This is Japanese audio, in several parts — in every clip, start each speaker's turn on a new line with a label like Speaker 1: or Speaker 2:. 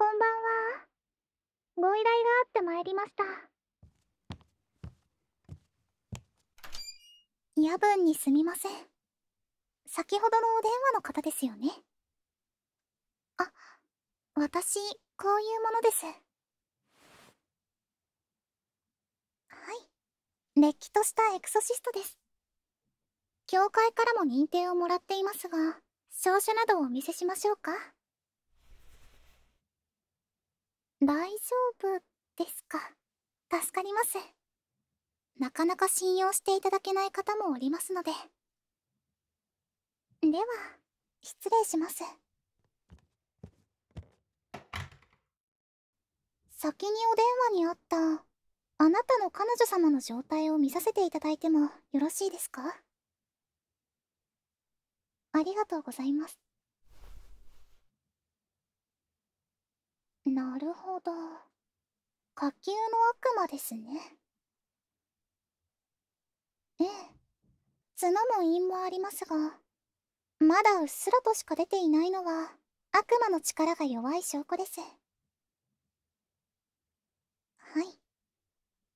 Speaker 1: こんばんはご依頼があってまいりました夜分にすみません先ほどのお電話の方ですよねあ私こういうものですはいれっきとしたエクソシストです教会からも認定をもらっていますが証書などをお見せしましょうか大丈夫ですか助かりますなかなか信用していただけない方もおりますのででは失礼します先にお電話にあったあなたの彼女様の状態を見させていただいてもよろしいですかありがとうございますなるほど下級の悪魔ですねええ角も陰もありますがまだうっすらとしか出ていないのは悪魔の力が弱い証拠ですはい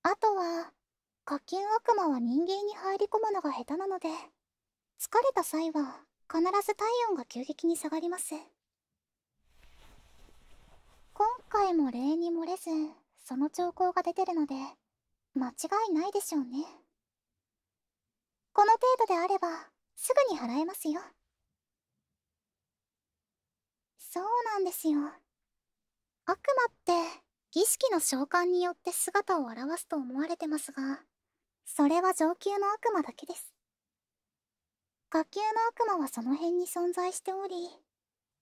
Speaker 1: あとは下級悪魔は人間に入り込むのが下手なので疲れた際は必ず体温が急激に下がります回も礼に漏れずその兆候が出てるので間違いないでしょうねこの程度であればすぐに払えますよそうなんですよ悪魔って儀式の召喚によって姿を現すと思われてますがそれは上級の悪魔だけです下級の悪魔はその辺に存在しており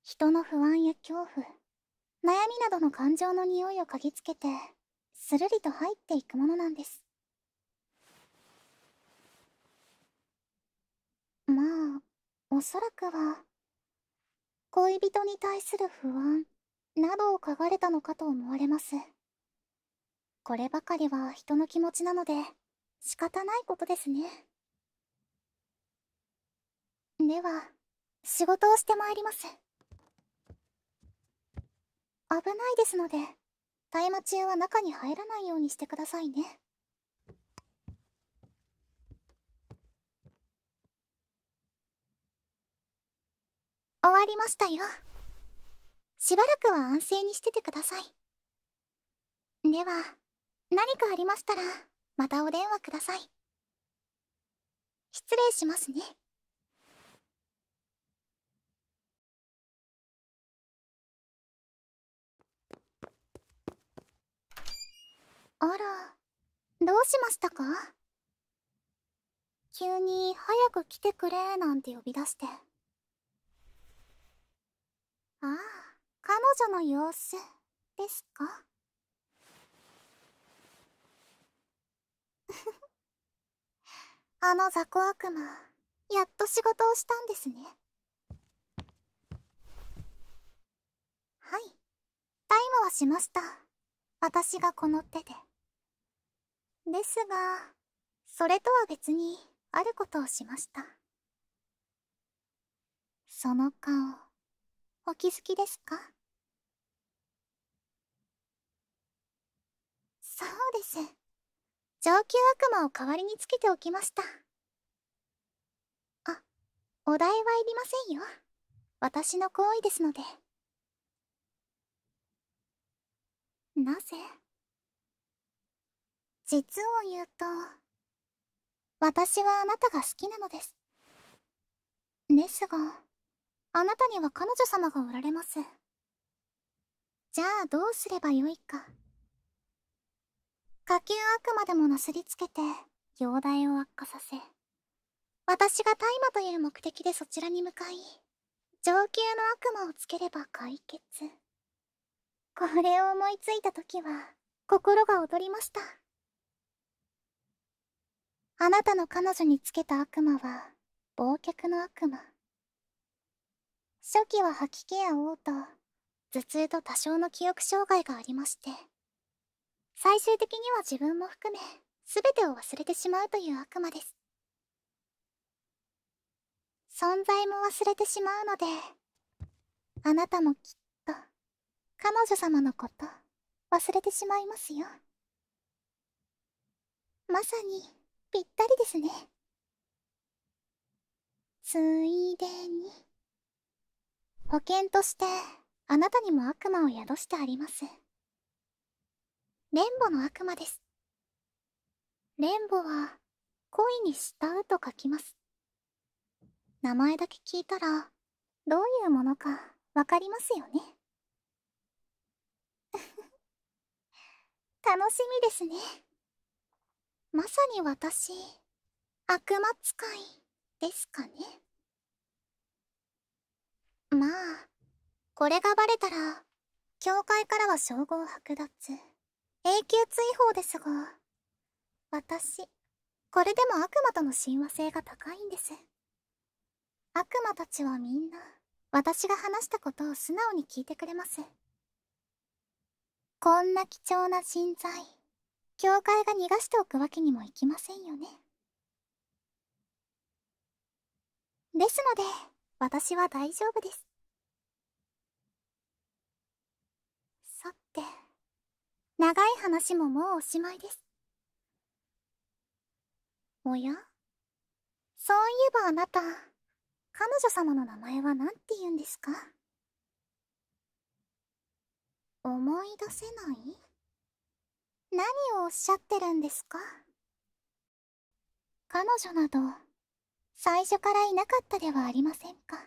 Speaker 1: 人の不安や恐怖悩みなどの感情の匂いを嗅ぎつけてスルリと入っていくものなんですまあおそらくは恋人に対する不安などを嗅がれたのかと思われますこればかりは人の気持ちなので仕方ないことですねでは仕事をしてまいります危ないですので大麻中は中に入らないようにしてくださいね終わりましたよしばらくは安静にしててくださいでは何かありましたらまたお電話ください失礼しますねあらどうしましたか急に「早く来てくれ」なんて呼び出してああ彼女の様子ですかあの雑魚悪魔やっと仕事をしたんですねはいタイムはしました私がこの手で。ですがそれとは別にあることをしましたその顔お気づきですかそうです上級悪魔を代わりにつけておきましたあお代はいりませんよ私の行為ですのでなぜ実を言うと私はあなたが好きなのですですがあなたには彼女様がおられますじゃあどうすればよいか下級悪魔でもなすりつけて容体を悪化させ私が大麻という目的でそちらに向かい上級の悪魔をつければ解決これを思いついた時は心が躍りましたあなたの彼女につけた悪魔は忘却の悪魔初期は吐き気や嘔吐頭痛と多少の記憶障害がありまして最終的には自分も含め全てを忘れてしまうという悪魔です存在も忘れてしまうのであなたもきっと彼女様のこと忘れてしまいますよまさにぴったりですねついでに保険としてあなたにも悪魔を宿してありますレンボの悪魔ですレンボは恋に慕うと書きます名前だけ聞いたらどういうものかわかりますよね 楽しみですねまさに私悪魔使いですかねまあこれがバレたら教会からは称号剥奪永久追放ですが私これでも悪魔との親和性が高いんです悪魔たちはみんな私が話したことを素直に聞いてくれますこんな貴重な人材教会が逃がしておくわけにもいきませんよねですので私は大丈夫ですさて長い話ももうおしまいですおやそういえばあなた彼女様の名前は何て言うんですか思い出せない何をおっしゃってるんですか彼女など最初からいなかったではありませんか